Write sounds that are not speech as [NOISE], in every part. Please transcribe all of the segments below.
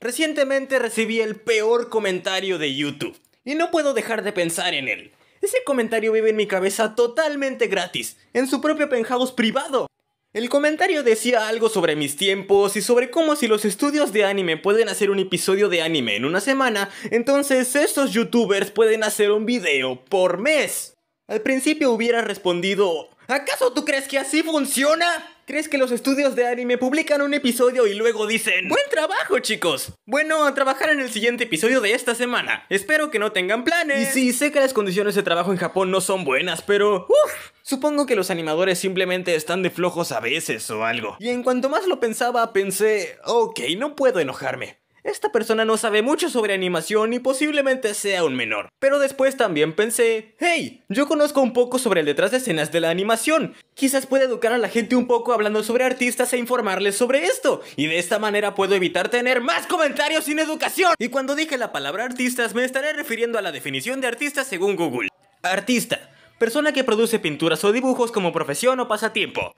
Recientemente recibí el peor comentario de YouTube y no puedo dejar de pensar en él. Ese comentario vive en mi cabeza totalmente gratis, en su propio penthouse privado. El comentario decía algo sobre mis tiempos y sobre cómo si los estudios de anime pueden hacer un episodio de anime en una semana, entonces estos youtubers pueden hacer un video por mes. Al principio hubiera respondido, ¿Acaso tú crees que así funciona? ¿Crees que los estudios de anime publican un episodio y luego dicen ¡Buen trabajo, chicos! Bueno, a trabajar en el siguiente episodio de esta semana. Espero que no tengan planes. Y sí, sé que las condiciones de trabajo en Japón no son buenas, pero... ¡Uf! Supongo que los animadores simplemente están de flojos a veces o algo. Y en cuanto más lo pensaba, pensé... Ok, no puedo enojarme. Esta persona no sabe mucho sobre animación y posiblemente sea un menor. Pero después también pensé, hey, yo conozco un poco sobre el detrás de escenas de la animación. Quizás pueda educar a la gente un poco hablando sobre artistas e informarles sobre esto. Y de esta manera puedo evitar tener más comentarios sin educación. Y cuando dije la palabra artistas me estaré refiriendo a la definición de artista según Google. Artista. Persona que produce pinturas o dibujos como profesión o pasatiempo.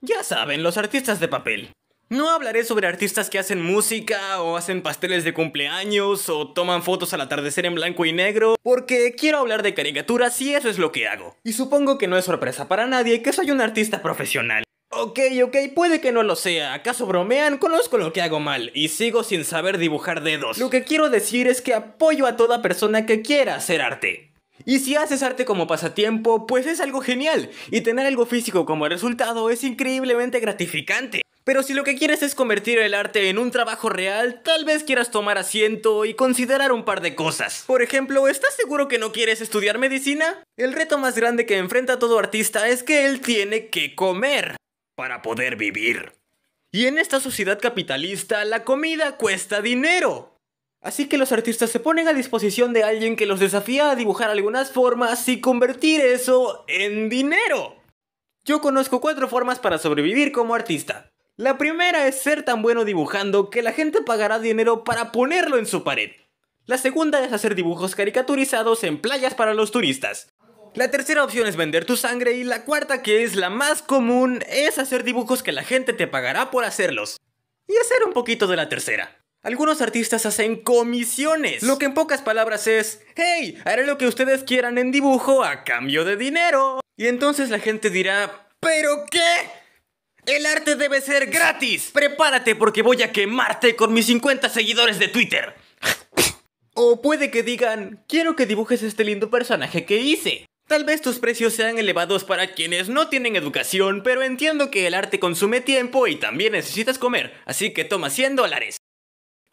Ya saben, los artistas de papel. No hablaré sobre artistas que hacen música o hacen pasteles de cumpleaños o toman fotos al atardecer en blanco y negro, porque quiero hablar de caricaturas y eso es lo que hago. Y supongo que no es sorpresa para nadie que soy un artista profesional. Ok, ok, puede que no lo sea. ¿Acaso bromean? Conozco lo que hago mal y sigo sin saber dibujar dedos. Lo que quiero decir es que apoyo a toda persona que quiera hacer arte. Y si haces arte como pasatiempo, pues es algo genial. Y tener algo físico como resultado es increíblemente gratificante. Pero si lo que quieres es convertir el arte en un trabajo real, tal vez quieras tomar asiento y considerar un par de cosas. Por ejemplo, ¿estás seguro que no quieres estudiar medicina? El reto más grande que enfrenta todo artista es que él tiene que comer para poder vivir. Y en esta sociedad capitalista, la comida cuesta dinero. Así que los artistas se ponen a disposición de alguien que los desafía a dibujar algunas formas y convertir eso en dinero. Yo conozco cuatro formas para sobrevivir como artista. La primera es ser tan bueno dibujando que la gente pagará dinero para ponerlo en su pared. La segunda es hacer dibujos caricaturizados en playas para los turistas. La tercera opción es vender tu sangre y la cuarta, que es la más común, es hacer dibujos que la gente te pagará por hacerlos. Y hacer un poquito de la tercera. Algunos artistas hacen comisiones, lo que en pocas palabras es, hey, haré lo que ustedes quieran en dibujo a cambio de dinero. Y entonces la gente dirá, ¿pero qué? El arte debe ser gratis. Prepárate porque voy a quemarte con mis 50 seguidores de Twitter. O puede que digan, quiero que dibujes este lindo personaje que hice. Tal vez tus precios sean elevados para quienes no tienen educación, pero entiendo que el arte consume tiempo y también necesitas comer, así que toma 100 dólares.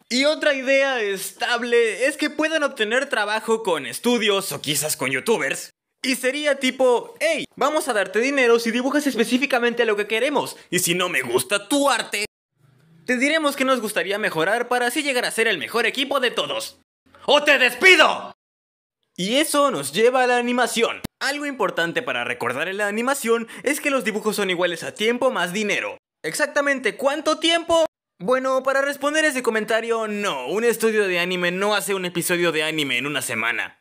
Y otra idea estable es que puedan obtener trabajo con estudios o quizás con youtubers. Y sería tipo, hey, vamos a darte dinero si dibujas específicamente lo que queremos. Y si no me gusta tu arte, te diremos que nos gustaría mejorar para así llegar a ser el mejor equipo de todos. ¡O te despido! Y eso nos lleva a la animación. Algo importante para recordar en la animación es que los dibujos son iguales a tiempo más dinero. ¿Exactamente cuánto tiempo? Bueno, para responder ese comentario, no, un estudio de anime no hace un episodio de anime en una semana.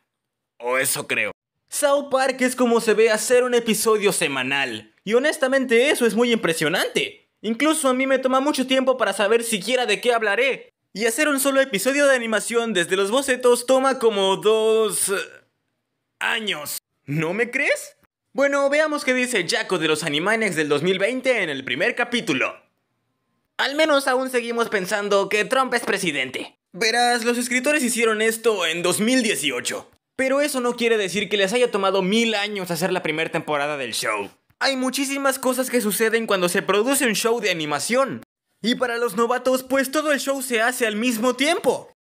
O eso creo. South Park es como se ve hacer un episodio semanal. Y honestamente eso es muy impresionante. Incluso a mí me toma mucho tiempo para saber siquiera de qué hablaré. Y hacer un solo episodio de animación desde los bocetos toma como dos... Eh, años. ¿No me crees? Bueno, veamos qué dice Jaco de los Animanex del 2020 en el primer capítulo. Al menos aún seguimos pensando que Trump es presidente. Verás, los escritores hicieron esto en 2018. Pero eso no quiere decir que les haya tomado mil años hacer la primera temporada del show. Hay muchísimas cosas que suceden cuando se produce un show de animación. Y para los novatos, pues todo el show se hace al mismo tiempo.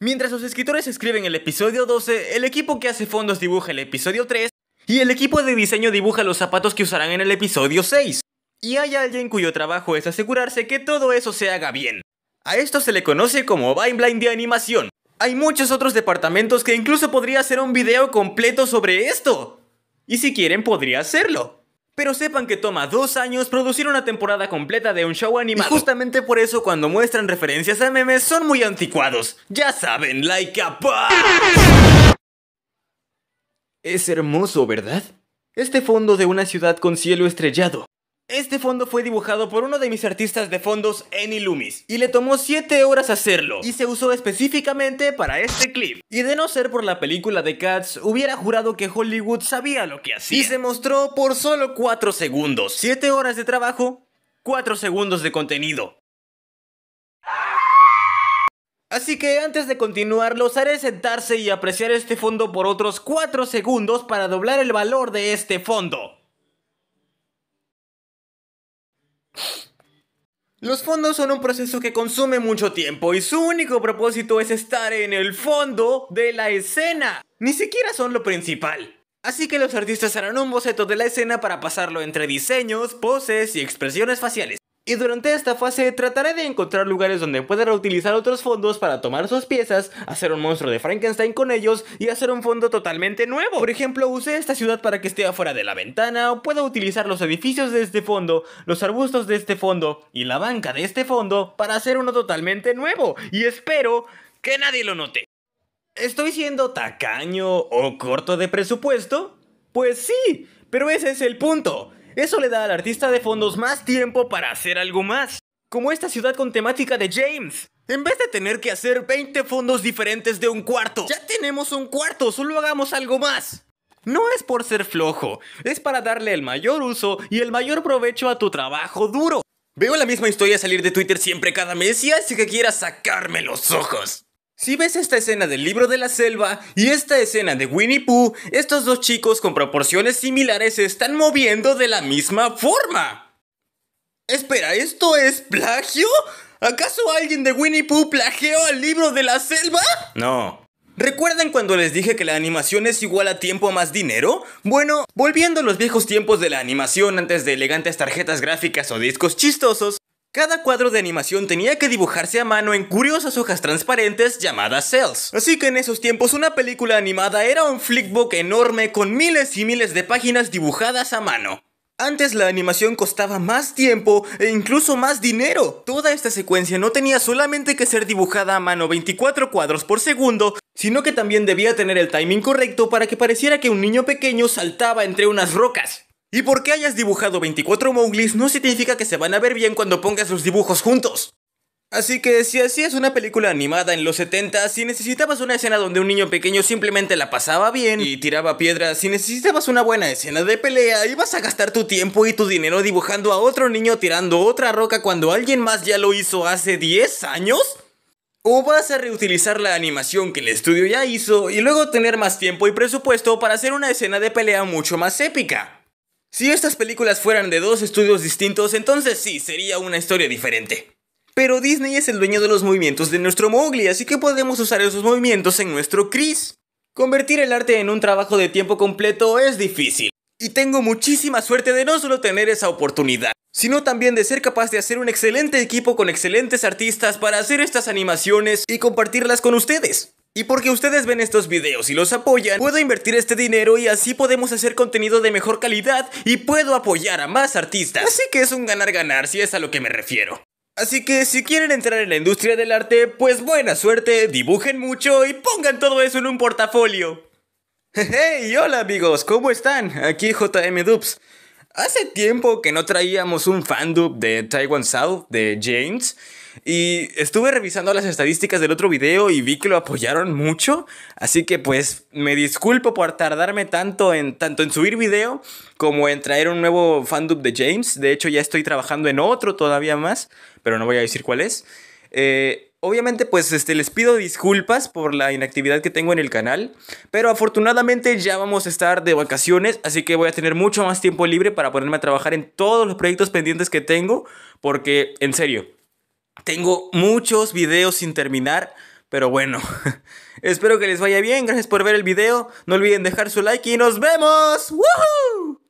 Mientras los escritores escriben el episodio 12, el equipo que hace fondos dibuja el episodio 3 y el equipo de diseño dibuja los zapatos que usarán en el episodio 6. Y hay alguien cuyo trabajo es asegurarse que todo eso se haga bien. A esto se le conoce como Blind de animación. Hay muchos otros departamentos que incluso podría hacer un video completo sobre esto. Y si quieren, podría hacerlo. Pero sepan que toma dos años producir una temporada completa de un show animado. Y justamente por eso cuando muestran referencias a memes son muy anticuados. Ya saben, like a Es hermoso, ¿verdad? Este fondo de una ciudad con cielo estrellado. Este fondo fue dibujado por uno de mis artistas de fondos, Eni Loomis, y le tomó 7 horas hacerlo, y se usó específicamente para este clip. Y de no ser por la película de Cats, hubiera jurado que Hollywood sabía lo que hacía. Y se mostró por solo 4 segundos. 7 horas de trabajo, 4 segundos de contenido. Así que antes de continuar, los haré sentarse y apreciar este fondo por otros 4 segundos para doblar el valor de este fondo. Los fondos son un proceso que consume mucho tiempo y su único propósito es estar en el fondo de la escena. Ni siquiera son lo principal. Así que los artistas harán un boceto de la escena para pasarlo entre diseños, poses y expresiones faciales. Y durante esta fase trataré de encontrar lugares donde pueda reutilizar otros fondos para tomar sus piezas, hacer un monstruo de Frankenstein con ellos y hacer un fondo totalmente nuevo. Por ejemplo, usé esta ciudad para que esté afuera de la ventana o pueda utilizar los edificios de este fondo, los arbustos de este fondo y la banca de este fondo para hacer uno totalmente nuevo y espero que nadie lo note. ¿Estoy siendo tacaño o corto de presupuesto? Pues sí, pero ese es el punto. Eso le da al artista de fondos más tiempo para hacer algo más, como esta ciudad con temática de James. En vez de tener que hacer 20 fondos diferentes de un cuarto, ya tenemos un cuarto, solo hagamos algo más. No es por ser flojo, es para darle el mayor uso y el mayor provecho a tu trabajo duro. Veo la misma historia salir de Twitter siempre cada mes y así que quiera sacarme los ojos. Si ves esta escena del libro de la selva y esta escena de Winnie Pooh, estos dos chicos con proporciones similares se están moviendo de la misma forma. Espera, ¿esto es plagio? ¿Acaso alguien de Winnie Pooh plagió al libro de la selva? No. ¿Recuerdan cuando les dije que la animación es igual a tiempo más dinero? Bueno, volviendo a los viejos tiempos de la animación antes de elegantes tarjetas gráficas o discos chistosos, cada cuadro de animación tenía que dibujarse a mano en curiosas hojas transparentes llamadas cells. Así que en esos tiempos una película animada era un flickbook enorme con miles y miles de páginas dibujadas a mano. Antes la animación costaba más tiempo e incluso más dinero. Toda esta secuencia no tenía solamente que ser dibujada a mano 24 cuadros por segundo, sino que también debía tener el timing correcto para que pareciera que un niño pequeño saltaba entre unas rocas. Y porque hayas dibujado 24 Mowglis no significa que se van a ver bien cuando pongas los dibujos juntos. Así que si hacías una película animada en los 70, si necesitabas una escena donde un niño pequeño simplemente la pasaba bien y tiraba piedras, si necesitabas una buena escena de pelea, ibas a gastar tu tiempo y tu dinero dibujando a otro niño tirando otra roca cuando alguien más ya lo hizo hace 10 años? ¿O vas a reutilizar la animación que el estudio ya hizo y luego tener más tiempo y presupuesto para hacer una escena de pelea mucho más épica? Si estas películas fueran de dos estudios distintos, entonces sí, sería una historia diferente. Pero Disney es el dueño de los movimientos de nuestro Mowgli, así que podemos usar esos movimientos en nuestro Chris. Convertir el arte en un trabajo de tiempo completo es difícil. Y tengo muchísima suerte de no solo tener esa oportunidad, sino también de ser capaz de hacer un excelente equipo con excelentes artistas para hacer estas animaciones y compartirlas con ustedes. Y porque ustedes ven estos videos y los apoyan, puedo invertir este dinero y así podemos hacer contenido de mejor calidad y puedo apoyar a más artistas. Así que es un ganar-ganar si es a lo que me refiero. Así que si quieren entrar en la industria del arte, pues buena suerte, dibujen mucho y pongan todo eso en un portafolio. [LAUGHS] Hey, hola amigos, ¿cómo están? Aquí JM Hace tiempo que no traíamos un fandub de Taiwan South de James. Y estuve revisando las estadísticas del otro video y vi que lo apoyaron mucho. Así que pues me disculpo por tardarme tanto en, tanto en subir video como en traer un nuevo fandub de James. De hecho ya estoy trabajando en otro todavía más, pero no voy a decir cuál es. Eh, obviamente, pues este, les pido disculpas por la inactividad que tengo en el canal, pero afortunadamente ya vamos a estar de vacaciones, así que voy a tener mucho más tiempo libre para ponerme a trabajar en todos los proyectos pendientes que tengo, porque en serio, tengo muchos videos sin terminar, pero bueno, [LAUGHS] espero que les vaya bien. Gracias por ver el video. No olviden dejar su like y nos vemos. ¡Woohoo!